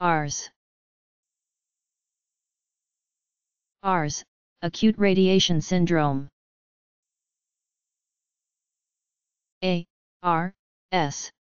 Rs. ARS. acute radiation syndrome. A, R, S.